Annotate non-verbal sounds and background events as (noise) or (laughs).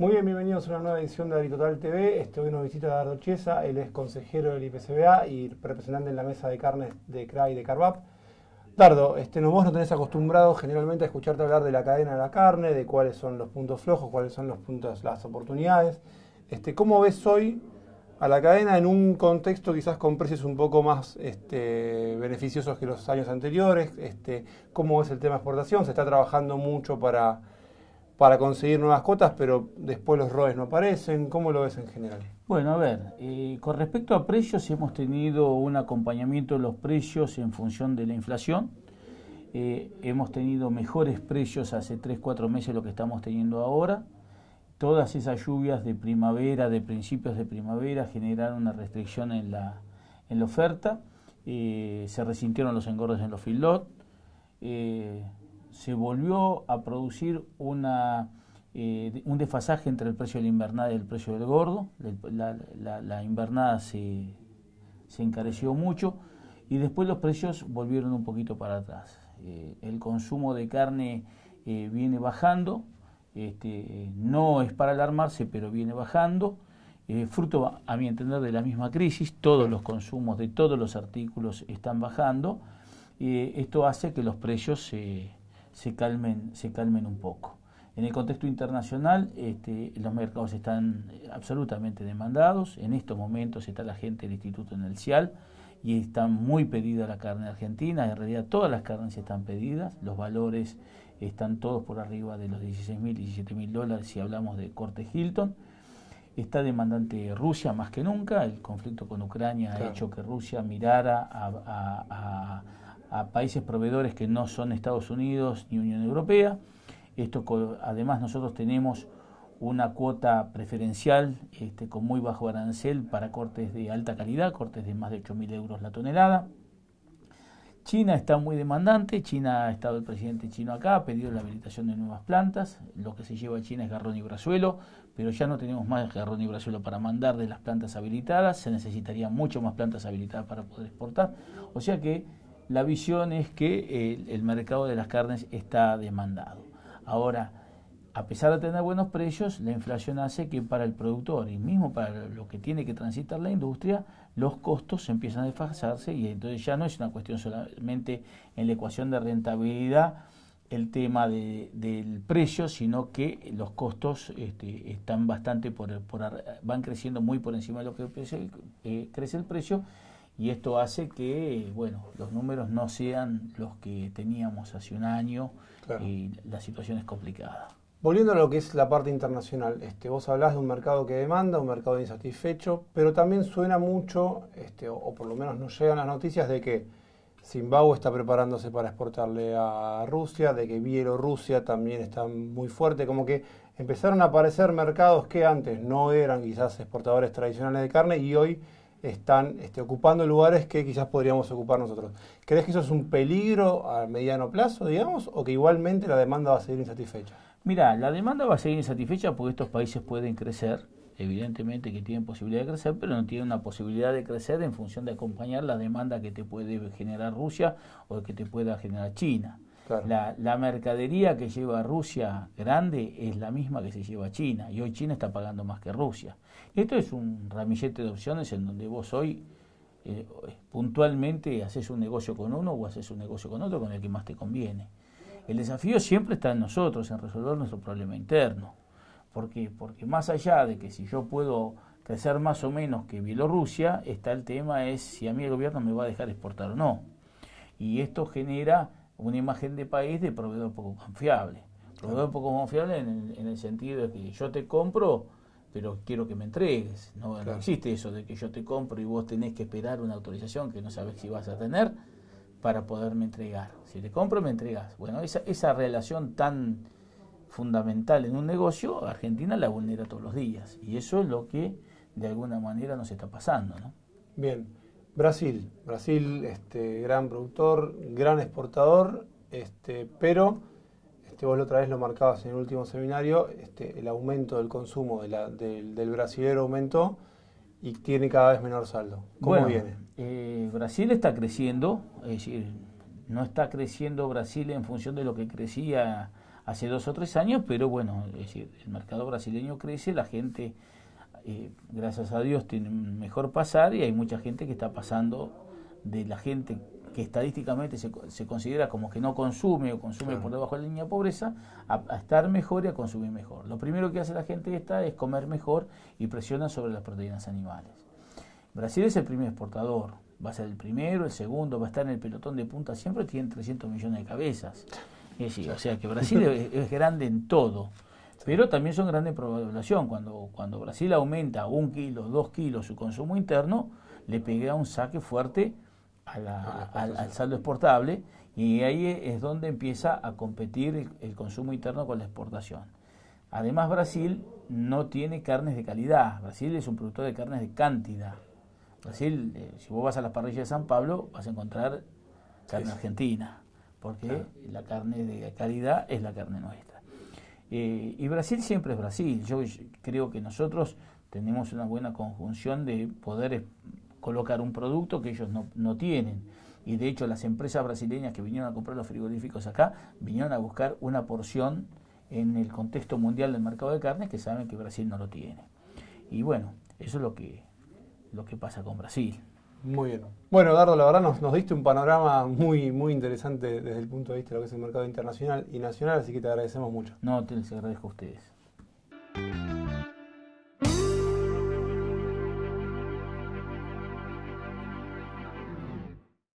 Muy bien, bienvenidos a una nueva edición de AgriTotal TV. Este, hoy nos visita Dardo Chiesa, él es consejero del IPCBA y representante en la mesa de carnes de CRA y de Carvap. Dardo, este, no, vos no tenés acostumbrado generalmente a escucharte hablar de la cadena de la carne, de cuáles son los puntos flojos, cuáles son los puntos, las oportunidades. Este, ¿Cómo ves hoy a la cadena en un contexto quizás con precios un poco más este, beneficiosos que los años anteriores? Este, ¿Cómo ves el tema exportación? ¿Se está trabajando mucho para para conseguir nuevas cuotas, pero después los ROEs no aparecen. ¿Cómo lo ves en general? Bueno, a ver, eh, con respecto a precios, hemos tenido un acompañamiento de los precios en función de la inflación. Eh, hemos tenido mejores precios hace 3, 4 meses de lo que estamos teniendo ahora. Todas esas lluvias de primavera, de principios de primavera, generaron una restricción en la, en la oferta. Eh, se resintieron los engordos en los fillot se volvió a producir una, eh, un desfasaje entre el precio de la invernada y el precio del gordo. La, invernada se, encareció mucho y después los precios volvieron un poquito para atrás. Eh, el consumo de carne eh, viene bajando, este, no es para alarmarse, pero viene bajando. fruto, a mi entender, de la misma crisis, todos los consumos de todos los artículos están bajando. esto hace que los precios se se calmen, se calmen un poco. En el contexto internacional, este, los mercados están eh, absolutamente demandados. En estos momentos está la gente del Instituto en y está muy pedida la carne argentina. En realidad, todas las carnes están pedidas. Los valores están todos por arriba de los 16.000 mil, 17 mil dólares si hablamos de corte Hilton. Está demandante Rusia más que nunca. El conflicto con Ucrania ha hecho que Rusia mirara a a países proveedores que no son Estados Unidos ni Unión Europea. Esto además nosotros tenemos una cuota preferencial este, con muy bajo arancel para cortes de alta calidad, cortes de más de 8.000 euros la tonelada. China está muy demandante, China ha estado el presidente chino acá, ha pedido la habilitación de nuevas plantas, lo que se lleva a China es garrón y brazuelo, pero ya no tenemos más garrón y brazuelo para mandar de las plantas habilitadas, se necesitarían mucho más plantas habilitadas para poder exportar, o sea que la visión es que eh, el, mercado de las carnes está demandado. Ahora, a pesar de tener buenos precios, la inflación hace que para el productor y mismo para lo que tiene que transitar la industria, los costos empiezan a desfasarse y entonces ya no es una cuestión solamente en la ecuación de rentabilidad el tema del precio, sino que los costos este, están bastante por, van creciendo muy por encima de lo que crece el eh, precio y esto hace que bueno los números no sean los que teníamos hace un año y la situación es complicada. Volviendo a lo que es la parte internacional, este, vos hablás de un mercado que demanda, un mercado insatisfecho, pero también suena mucho, este, o, o por lo menos nos llegan las noticias de que Zimbabue está preparándose para exportarle a Rusia, de que Bielorrusia también está muy fuerte, como que empezaron a aparecer mercados que antes no eran quizás exportadores tradicionales de carne y hoy están este, ocupando lugares que quizás podríamos ocupar nosotros. ¿Crees que eso es un peligro a mediano plazo, digamos, o que igualmente la demanda va a seguir insatisfecha? Mira, la demanda va a seguir insatisfecha porque estos países pueden crecer, evidentemente que tienen posibilidad de crecer, pero no tienen una posibilidad de crecer en función de acompañar la demanda que te puede generar Rusia o que te pueda generar China. La, mercadería que lleva Rusia grande es la misma que se lleva China y hoy China está pagando más que Rusia. Esto es un ramillete de opciones en donde vos hoy eh, puntualmente haces un negocio con uno o haces un negocio con otro con el que más te conviene. El desafío siempre está en nosotros, en resolver nuestro problema interno. ¿Por qué? Porque más allá de que si yo puedo crecer más o menos que Bielorrusia, está el tema es si a mí el gobierno me va a dejar exportar o no. Y esto genera una imagen de país de proveedor poco confiable. Proveedor poco confiable en, el sentido de que yo te compro, pero quiero que me entregues. No, existe eso de que yo te compro y vos tenés que esperar una autorización que no sabes si vas a tener para poderme entregar. Si te compro, me entregas. Bueno, esa, esa relación tan fundamental en un negocio, Argentina la vulnera todos los días. Y eso es lo que de alguna manera nos está pasando. ¿no? Bien. Brasil, Brasil, este, gran productor, gran exportador, este, pero este, vos lo otra vez lo marcabas en el último seminario, este, el aumento del consumo del, brasilero aumentó y tiene cada vez menor saldo. ¿Cómo viene? Eh, Brasil está creciendo, es decir, no está creciendo Brasil en función de lo que crecía hace dos o tres años, pero bueno, es decir, el mercado brasileño crece, la gente gracias a Dios, tienen mejor pasar y hay mucha gente que está pasando de la gente que estadísticamente se, se considera como que no consume o consume por debajo de la línea de pobreza, a, estar mejor y a consumir mejor. Lo primero que hace la gente esta es comer mejor y presiona sobre las proteínas animales. Brasil es el primer exportador, va a ser el primero, el segundo, va a estar en el pelotón de punta, siempre tiene 300 millones de cabezas. o sea que Brasil (laughs) es grande en todo. Pero también son grandes problemas Cuando, cuando Brasil aumenta un kilo, dos kilos su consumo interno, le pega un saque fuerte al, saldo exportable y ahí es donde empieza a competir el, consumo interno con la exportación. Además, Brasil no tiene carnes de calidad. Brasil es un productor de carnes de cantidad. Brasil, eh, si vos vas a las parrillas de San Pablo, vas a encontrar carne argentina, porque la carne de calidad es la carne nuestra. Eh, y Brasil siempre es Brasil. Yo creo que nosotros tenemos una buena conjunción de poder colocar un producto que ellos no, no tienen. Y de hecho las empresas brasileñas que vinieron a comprar los frigoríficos acá, vinieron a buscar una porción en el contexto mundial del mercado de carnes que saben que Brasil no lo tiene. Y bueno, eso es lo que, lo que pasa con Brasil. Muy bien. Bueno, Dardo, la verdad nos, nos, diste un panorama muy, muy interesante desde el punto de vista de lo que es el mercado internacional y nacional, así que te agradecemos mucho. No, te agradezco a ustedes.